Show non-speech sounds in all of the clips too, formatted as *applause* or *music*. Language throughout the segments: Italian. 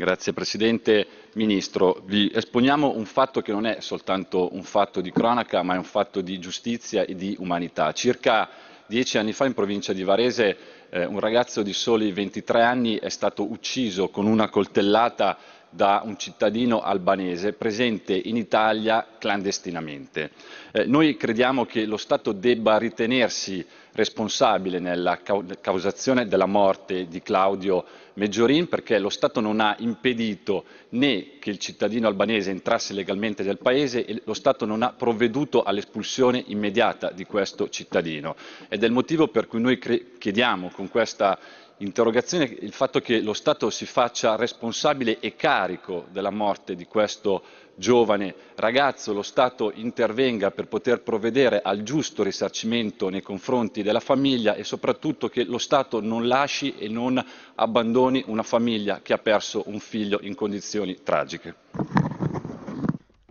Grazie Presidente. Ministro, vi esponiamo un fatto che non è soltanto un fatto di cronaca, ma è un fatto di giustizia e di umanità. Circa dieci anni fa in provincia di Varese eh, un ragazzo di soli 23 anni è stato ucciso con una coltellata da un cittadino albanese presente in Italia clandestinamente. Eh, noi crediamo che lo Stato debba ritenersi responsabile nella causazione della morte di Claudio Meggiorin perché lo Stato non ha impedito né che il cittadino albanese entrasse legalmente nel paese e lo Stato non ha provveduto all'espulsione immediata di questo cittadino ed è il motivo per cui noi chiediamo con questa interrogazione il fatto che lo Stato si faccia responsabile e carico della morte di questo giovane ragazzo, lo Stato intervenga per poter provvedere al giusto risarcimento nei confronti della famiglia e soprattutto che lo Stato non lasci e non abbandoni una famiglia che ha perso un figlio in condizioni tragiche.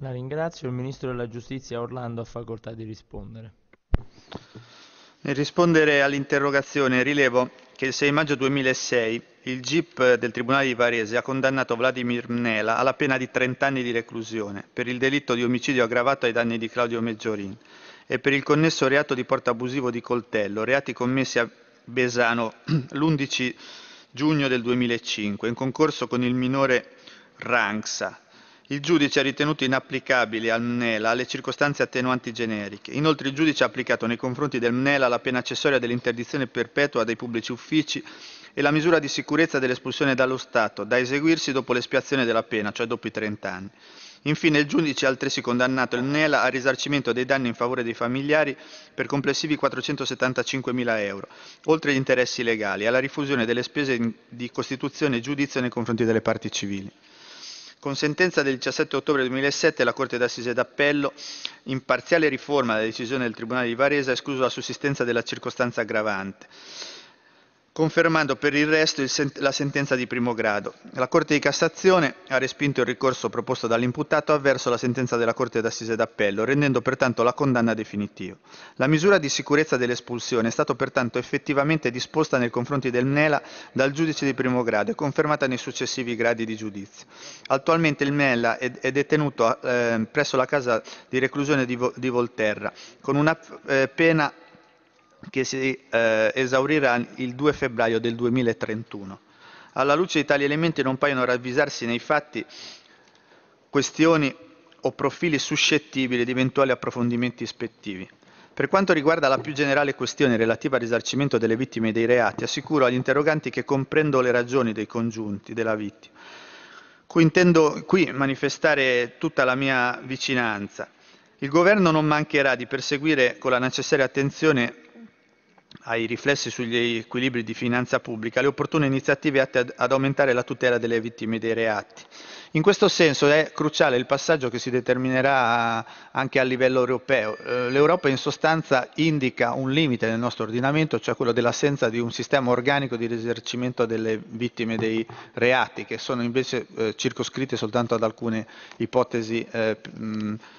La ringrazio, il Ministro della Giustizia Orlando ha facoltà di rispondere. Nel rispondere all'interrogazione rilevo che il 6 maggio 2006 il GIP del Tribunale di Varese ha condannato Vladimir Mnela alla pena di 30 anni di reclusione per il delitto di omicidio aggravato ai danni di Claudio Meggiorin e per il connesso reato di porto abusivo di coltello, reati commessi a Besano l'11 *clears throat* giugno del 2005 in concorso con il minore Ranxa, il giudice ha ritenuto inapplicabili al MNELA le circostanze attenuanti generiche. Inoltre il giudice ha applicato nei confronti del MNELA la pena accessoria dell'interdizione perpetua dei pubblici uffici e la misura di sicurezza dell'espulsione dallo Stato, da eseguirsi dopo l'espiazione della pena, cioè dopo i 30 anni. Infine il giudice ha altresì condannato il MNELA al risarcimento dei danni in favore dei familiari per complessivi 475.000 euro, oltre agli interessi legali, e alla rifusione delle spese di costituzione e giudizio nei confronti delle parti civili. Con sentenza del 17 ottobre 2007 la Corte d'Assise d'Appello, in parziale riforma della decisione del Tribunale di Varese, ha escluso la sussistenza della circostanza aggravante confermando per il resto il sen- la sentenza di primo grado. La Corte di Cassazione ha respinto il ricorso proposto dall'imputato avverso la sentenza della Corte d'Assise d'Appello, rendendo pertanto la condanna definitiva. La misura di sicurezza dell'espulsione è stata pertanto effettivamente disposta nei confronti del MELA dal giudice di primo grado e confermata nei successivi gradi di giudizio. Attualmente il MELA è, è detenuto eh, presso la casa di reclusione di, Vo- di Volterra con una eh, pena che si eh, esaurirà il 2 febbraio del 2031. Alla luce di tali elementi non paiono ravvisarsi nei fatti questioni o profili suscettibili di eventuali approfondimenti ispettivi. Per quanto riguarda la più generale questione relativa al risarcimento delle vittime dei reati, assicuro agli interroganti che comprendo le ragioni dei congiunti della vittima, cui intendo qui manifestare tutta la mia vicinanza. Il governo non mancherà di perseguire con la necessaria attenzione ai riflessi sugli equilibri di finanza pubblica le opportune iniziative atte ad aumentare la tutela delle vittime dei reati. In questo senso è cruciale il passaggio che si determinerà anche a livello europeo. Eh, L'Europa in sostanza indica un limite nel nostro ordinamento, cioè quello dell'assenza di un sistema organico di risarcimento delle vittime dei reati, che sono invece eh, circoscritte soltanto ad alcune ipotesi eh,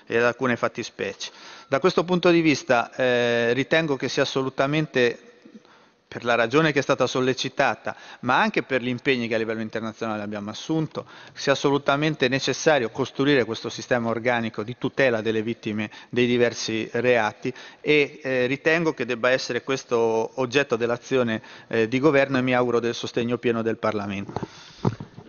e ad alcune fattispecie. Da questo punto di vista ritengo che sia assolutamente per la ragione che è stata sollecitata, ma anche per gli impegni che a livello internazionale abbiamo assunto, sia assolutamente necessario costruire questo sistema organico di tutela delle vittime dei diversi reati e eh, ritengo che debba essere questo oggetto dell'azione eh, di governo e mi auguro del sostegno pieno del Parlamento.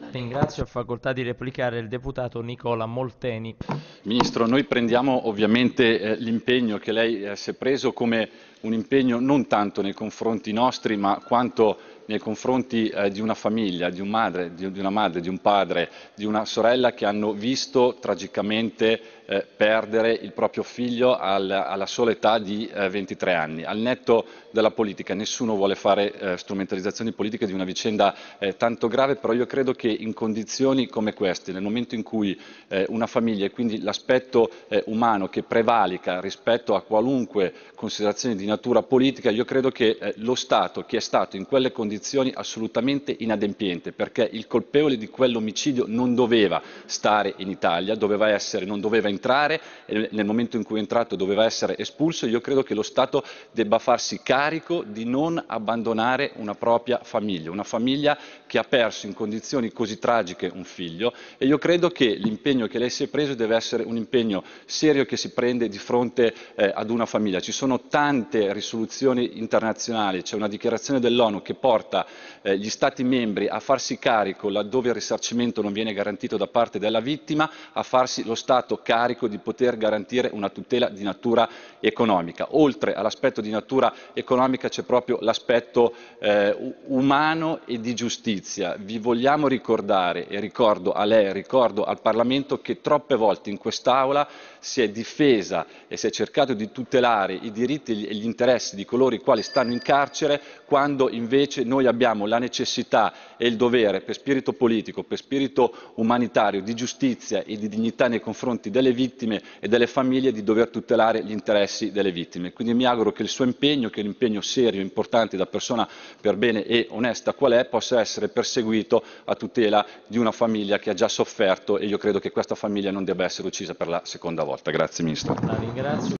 Ringrazio, facoltà di replicare il deputato Nicola Molteni. Ministro, noi prendiamo ovviamente eh, l'impegno che lei eh, si è preso come un impegno non tanto nei confronti nostri, ma quanto nei confronti eh, di una famiglia, di, un madre, di, di, una madre, di un padre, di una sorella che hanno visto tragicamente eh, perdere il proprio figlio al, alla sola età di eh, 23 anni. Al netto della politica, nessuno vuole fare eh, strumentalizzazioni politiche di una vicenda eh, tanto grave, però io credo che in condizioni come queste, nel momento in cui eh, una famiglia e quindi l'aspetto umano che prevalica rispetto a qualunque considerazione di natura politica, io credo che eh, lo Stato, che è stato in quelle condizioni assolutamente inadempiente, perché il colpevole di quell'omicidio non doveva stare in Italia, doveva essere, non doveva entrare, e nel momento in cui è entrato doveva essere espulso, io credo che lo Stato debba farsi carico di non abbandonare una propria famiglia, una famiglia che ha perso in condizioni così tragiche un figlio e io credo che l'impegno che lei si è preso deve essere un impegno serio che si prende di fronte eh, ad una famiglia. Ci sono tante tante risoluzioni internazionali, c'è una dichiarazione dell'ONU che porta eh, gli Stati membri a farsi carico laddove il risarcimento non viene garantito da parte della vittima, a farsi lo Stato carico di poter garantire una tutela di natura economica. Oltre all'aspetto di natura economica c'è proprio l'aspetto eh, umano e di giustizia. Vi vogliamo ricordare, e ricordo a lei, ricordo al Parlamento, che troppe volte in quest'Aula si è difesa e si è cercato di tutelare i diritti e gli interessi interessi di coloro i quali stanno in carcere, quando invece noi abbiamo la necessità e il dovere per spirito politico, per spirito umanitario, di giustizia e di dignità nei confronti delle vittime e delle famiglie di dover tutelare gli interessi delle vittime. Quindi mi auguro che il suo impegno, che è un impegno serio, importante da persona per bene e onesta qual è, possa essere perseguito a tutela di una famiglia che ha già sofferto e io credo che questa famiglia non debba essere uccisa per la seconda volta. Grazie Ministro.